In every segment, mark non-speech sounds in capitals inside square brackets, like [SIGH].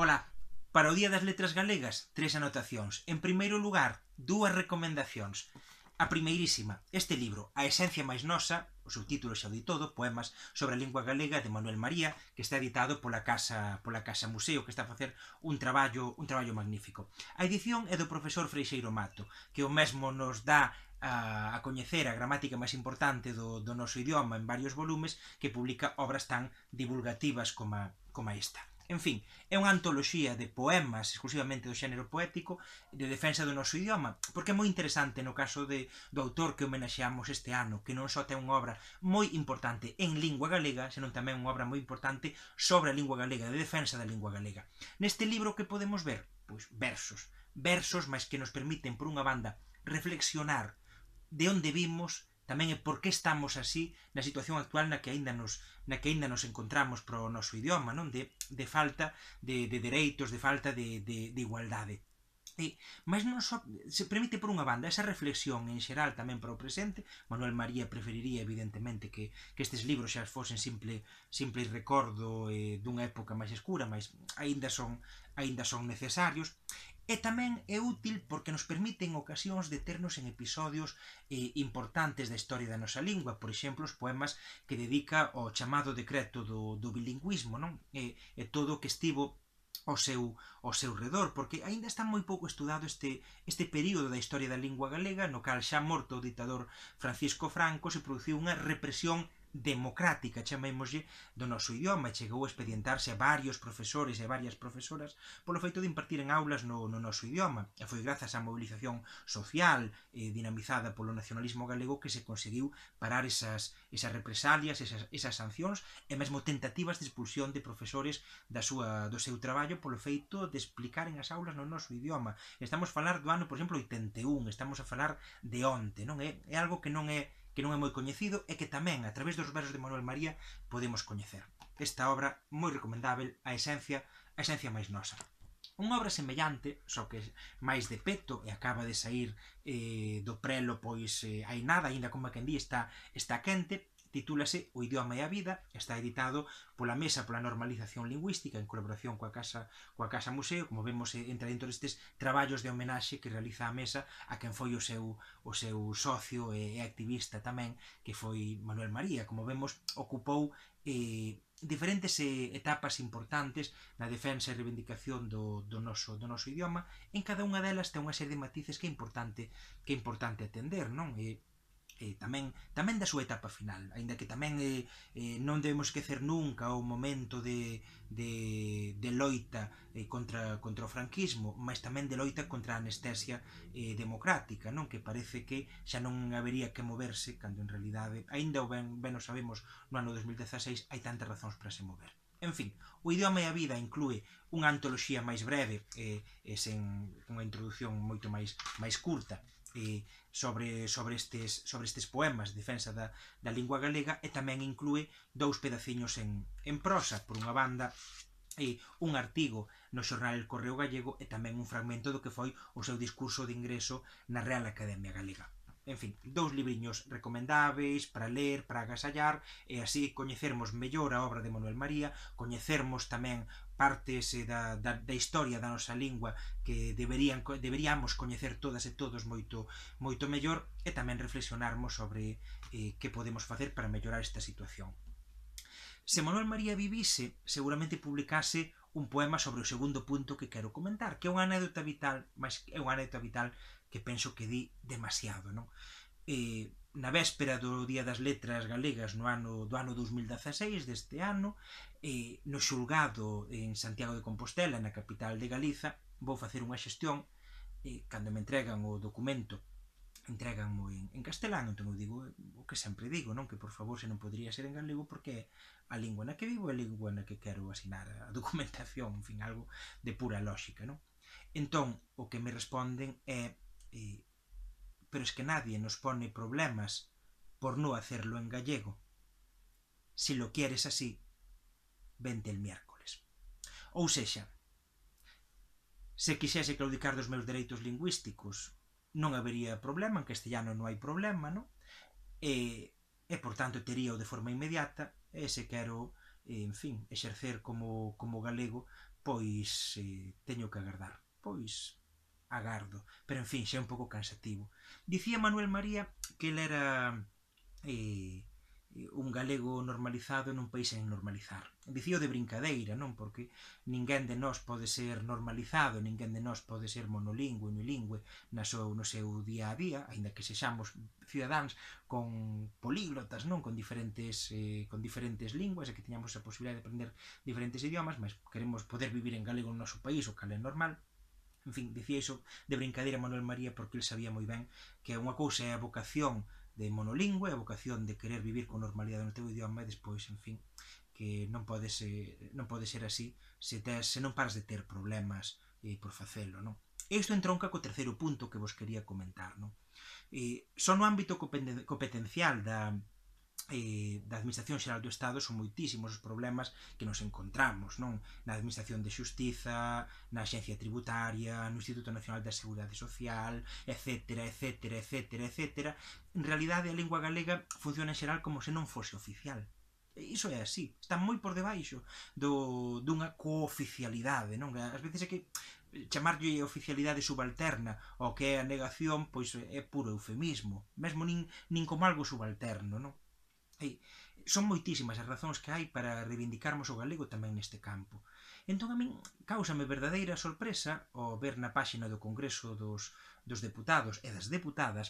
Ola, para o Día das Letras Galegas, tres anotacións. En primeiro lugar, dúas recomendacións. A primeirísima, este libro, A esencia máis nosa, o subtítulo xa o di todo, poemas sobre a lingua galega de Manuel María, que está editado pola Casa pola Casa Museo, que está a facer un traballo un traballo magnífico. A edición é do profesor Freixeiro Mato, que o mesmo nos dá a, a coñecer a gramática máis importante do, do noso idioma en varios volumes que publica obras tan divulgativas como, como esta. En fin, é unha antoloxía de poemas exclusivamente do xénero poético de defensa do noso idioma, porque é moi interesante no caso de, do autor que homenaxeamos este ano, que non só ten unha obra moi importante en lingua galega, senón tamén unha obra moi importante sobre a lingua galega, de defensa da lingua galega. Neste libro que podemos ver? Pois versos, versos máis que nos permiten, por unha banda, reflexionar de onde vimos, tamén é por que estamos así na situación actual na que aínda nos, na que aínda nos encontramos pro noso idioma, non? De, de falta de, de dereitos, de falta de, de, de igualdade este, mas non só se permite por unha banda esa reflexión en xeral tamén para o presente. Manuel María preferiría evidentemente que, que estes libros xa fosen simple simple recordo eh, dunha época máis escura, mas aínda son aínda son necesarios. E tamén é útil porque nos permiten ocasións de ternos en episodios eh, importantes da historia da nosa lingua, por exemplo, os poemas que dedica ao chamado decreto do, do bilingüismo, non? E, e todo o que estivo ao seu, ao seu redor, porque aínda está moi pouco estudado este, este período da historia da lingua galega, no cal xa morto o ditador Francisco Franco se produciu unha represión democrática, chamémoslle, do noso idioma. Chegou a expedientarse a varios profesores e varias profesoras polo feito de impartir en aulas no, no noso idioma. E foi grazas á mobilización social eh, dinamizada polo nacionalismo galego que se conseguiu parar esas, esas represalias, esas, esas sancións e mesmo tentativas de expulsión de profesores da súa, do seu traballo polo feito de explicar en as aulas no noso idioma. Estamos a falar do ano, por exemplo, 81, estamos a falar de onte, non é, é algo que non é que non é moi coñecido e que tamén a través dos versos de Manuel María podemos coñecer. Esta obra moi recomendábel a esencia, a esencia máis nosa. Unha obra semellante, só que máis de peto e acaba de sair eh, do prelo, pois eh, hai nada, aínda como a quen di está, está quente, Titúlase O idioma e a vida, está editado pola Mesa pola Normalización Lingüística en colaboración coa Casa coa Casa Museo, como vemos eh, entra dentro destes traballos de homenaxe que realiza a Mesa a quen foi o seu o seu socio e activista tamén, que foi Manuel María, como vemos ocupou eh, diferentes eh, etapas importantes na defensa e reivindicación do, do, noso, do noso idioma, en cada unha delas ten unha serie de matices que é importante que é importante atender, non? E eh, tamén tamén da súa etapa final, aínda que tamén eh, eh, non debemos esquecer nunca o momento de, de, de loita eh, contra, contra o franquismo, mas tamén de loita contra a anestesia eh, democrática, non que parece que xa non habería que moverse, cando en realidade, aínda o ben, ben o sabemos, no ano 2016 hai tantas razóns para se mover. En fin, o idioma e a vida inclúe unha antoloxía máis breve e, eh, e sen unha introdución moito máis máis curta, eh, sobre, sobre, estes, sobre estes poemas de defensa da, da lingua galega e tamén inclúe dous pedaciños en, en prosa, por unha banda e un artigo no xornal El Correo Gallego e tamén un fragmento do que foi o seu discurso de ingreso na Real Academia Galega. En fin, dous libriños recomendáveis para ler, para agasallar, e así coñecermos mellor a obra de Manuel María, coñecermos tamén partes eh, da, da, da historia da nosa lingua que deberían deberíamos coñecer todas e todos moito moito mellor e tamén reflexionarmos sobre eh, que podemos facer para mellorar esta situación. Se Manuel María vivise, seguramente publicase un poema sobre o segundo punto que quero comentar, que é unha anécdota vital, mas é unha anécdota vital que penso que di demasiado, non? Eh, na véspera do Día das Letras Galegas no ano do ano 2016 deste ano, eh, no xulgado en Santiago de Compostela, na capital de Galiza, vou facer unha xestión eh, cando me entregan o documento entregan moi en castelán, entón eu digo eh, o que sempre digo, non? Que por favor se non podría ser en galego porque a lingua na que vivo é a lingua na que quero asinar a [LAUGHS] documentación, en fin, algo de pura lógica, non? Entón, o que me responden é eh, pero es que nadie nos pone problemas por no hacerlo en gallego. Si lo quieres así, vente el miércoles. Ou sexa, se quixese claudicar dos meus dereitos lingüísticos non habería problema, en castellano non hai problema, non? E, e por tanto teríao de forma inmediata e se quero, en fin, exercer como, como galego, pois eh, teño que agardar. Pois agardo, pero en fin, xa é un pouco cansativo. Dicía Manuel María que ele era eh, un galego normalizado nun país en normalizar. Dicío de brincadeira, non? Porque ninguén de nós pode ser normalizado, ninguén de nós pode ser monolingüe, unilingüe na súa no seu día a día, aínda que sexamos cidadáns con políglotas, non? Con diferentes, eh, con diferentes linguas, e que teñamos a posibilidade de aprender diferentes idiomas, mas queremos poder vivir en galego no noso país, o cal é normal, en fin, dicía iso de brincadeira Manuel María porque el sabía moi ben que unha cousa é a vocación de monolingüe, a vocación de querer vivir con normalidade no teu idioma e despois, en fin, que non pode ser, eh, non pode ser así se, te, se non paras de ter problemas eh, por facelo, non? Isto entronca co terceiro punto que vos quería comentar, non? E, eh, só no ámbito competencial da, eh, da Administración Xeral do Estado son moitísimos os problemas que nos encontramos non na Administración de Xustiza, na Xencia Tributaria, no Instituto Nacional da Seguridade Social, etc, etc, etc, etc. En realidade, a lingua galega funciona en xeral como se non fose oficial. Iso é así, está moi por debaixo do, dunha cooficialidade, non? Ás veces é que chamarlle oficialidade subalterna o que é a negación, pois é puro eufemismo, mesmo nin, nin como algo subalterno, non? Aí, son moitísimas as razóns que hai para reivindicarmos o galego tamén neste campo. Entón, a min causame verdadeira sorpresa ao ver na páxina do Congreso dos, dos Deputados e das Deputadas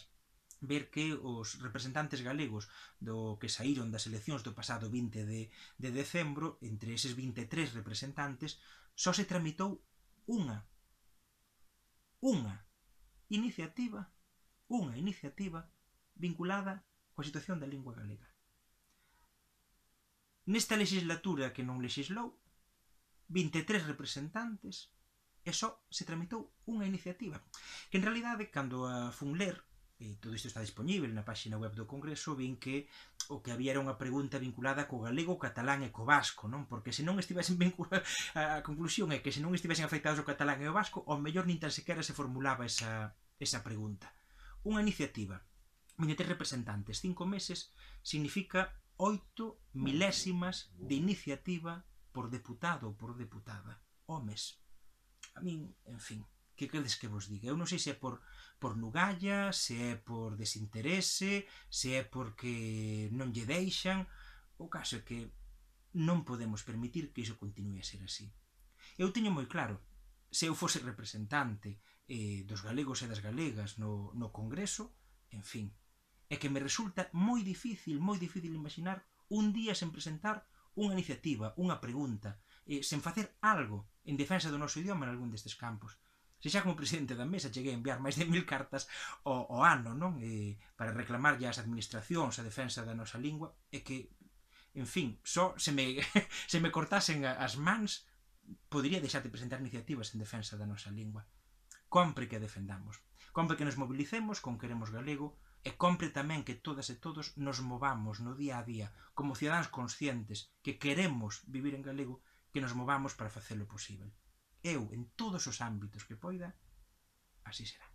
ver que os representantes galegos do que saíron das eleccións do pasado 20 de, de decembro, entre eses 23 representantes, só se tramitou unha, unha iniciativa, unha iniciativa vinculada coa situación da lingua galega. Nesta legislatura que non legislou, 23 representantes e só se tramitou unha iniciativa. Que en realidade, cando a fun ler, e todo isto está dispoñible na páxina web do Congreso, vin que o que había era unha pregunta vinculada co galego, catalán e co vasco, non? Porque se non estivesen [LAUGHS] vinculada a conclusión é que se non estivesen afectados o catalán e o vasco, ao mellor nin tan sequera se formulaba esa, esa pregunta. Unha iniciativa, 23 representantes, 5 meses, significa oito milésimas de iniciativa por deputado ou por deputada. Homes, a min, en fin, que quedes que vos diga? Eu non sei se é por, por nugalla, se é por desinterese, se é porque non lle deixan, o caso é que non podemos permitir que iso continue a ser así. Eu teño moi claro, se eu fose representante eh, dos galegos e das galegas no, no Congreso, en fin, é que me resulta moi difícil, moi difícil imaginar un día sen presentar unha iniciativa, unha pregunta, eh, sen facer algo en defensa do noso idioma en algún destes campos. Se xa como presidente da mesa cheguei a enviar máis de mil cartas ao, ao ano, non? Eh, para reclamar ás administracións a defensa da nosa lingua, é que, en fin, só se me, [LAUGHS] se me cortasen as mans, podría deixar de presentar iniciativas en defensa da nosa lingua. Compre que a defendamos. Compre que nos movilicemos con Queremos Galego, E compre tamén que todas e todos nos movamos no día a día, como cidadáns conscientes que queremos vivir en galego, que nos movamos para facelo posible. Eu, en todos os ámbitos que poida, así será.